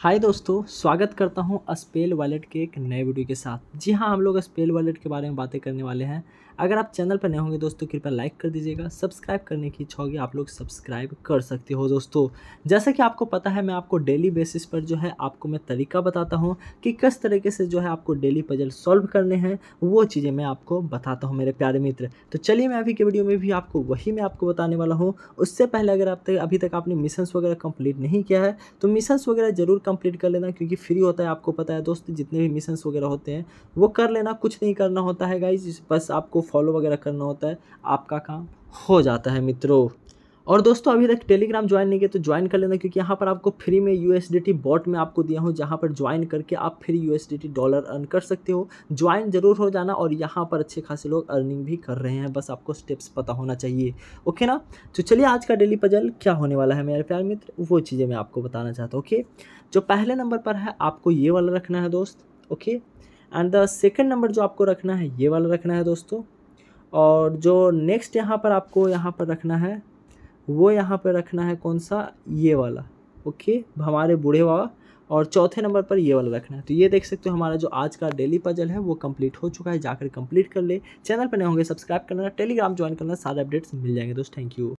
हाय दोस्तों स्वागत करता हूं स्पेल वॉलेट के एक नए वीडियो के साथ जी हाँ हम लोग स्पेल वॉलेट के बारे में बातें करने वाले हैं अगर आप चैनल पर नए होंगे दोस्तों कृपया लाइक कर दीजिएगा सब्सक्राइब करने की इच्छा होगी आप लोग सब्सक्राइब कर सकते हो दोस्तों जैसा कि आपको पता है मैं आपको डेली बेसिस पर जो है आपको मैं तरीका बताता हूँ कि किस तरीके से जो है आपको डेली पजल सॉल्व करने हैं वो चीज़ें मैं आपको बताता हूँ मेरे प्यारे मित्र तो चलिए मैं अभी के वीडियो में भी आपको वही मैं आपको बताने वाला हूँ उससे पहले अगर आप अभी तक आपने मिशन वगैरह कम्प्लीट नहीं किया है तो मिशन वगैरह ज़रूर कंप्लीट कर लेना क्योंकि फ्री होता है आपको पता है दोस्त जितने भी मिशंस वगैरह होते हैं वो कर लेना कुछ नहीं करना होता है गाइज बस आपको फॉलो वगैरह करना होता है आपका काम हो जाता है मित्रों और दोस्तों अभी तक टेलीग्राम ज्वाइन नहीं किया तो ज्वाइन कर लेना क्योंकि यहाँ पर आपको फ्री में यू बॉट में आपको दिया हूँ जहाँ पर ज्वाइन करके आप फ्री यू डॉलर अर्न कर सकते हो ज्वाइन जरूर हो जाना और यहाँ पर अच्छे खासे लोग अर्निंग भी कर रहे हैं बस आपको स्टेप्स पता होना चाहिए ओके ना तो चलिए आज का डेली पजल क्या होने वाला है मेरे प्यार मित्र वो चीज़ें मैं आपको बताना चाहता हूँ ओके जो पहले नंबर पर है आपको ये वाला रखना है दोस्त okay and the second number जो आपको रखना है ये वाला रखना है दोस्तों और जो नेक्स्ट यहाँ पर आपको यहाँ पर रखना है वो यहाँ पर रखना है कौन सा ये वाला ओके हमारे बूढ़े बाबा और चौथे नंबर पर ये वाला रखना है तो ये देख सकते हो हमारा जो आज का डेली पजल है वो कंप्लीट हो चुका है जाकर कंप्लीट कर ले चैनल पर नए होंगे सब्सक्राइब करना टेलीग्राम ज्वाइन करना सारे अपडेट्स मिल जाएंगे दोस्त थैंक यू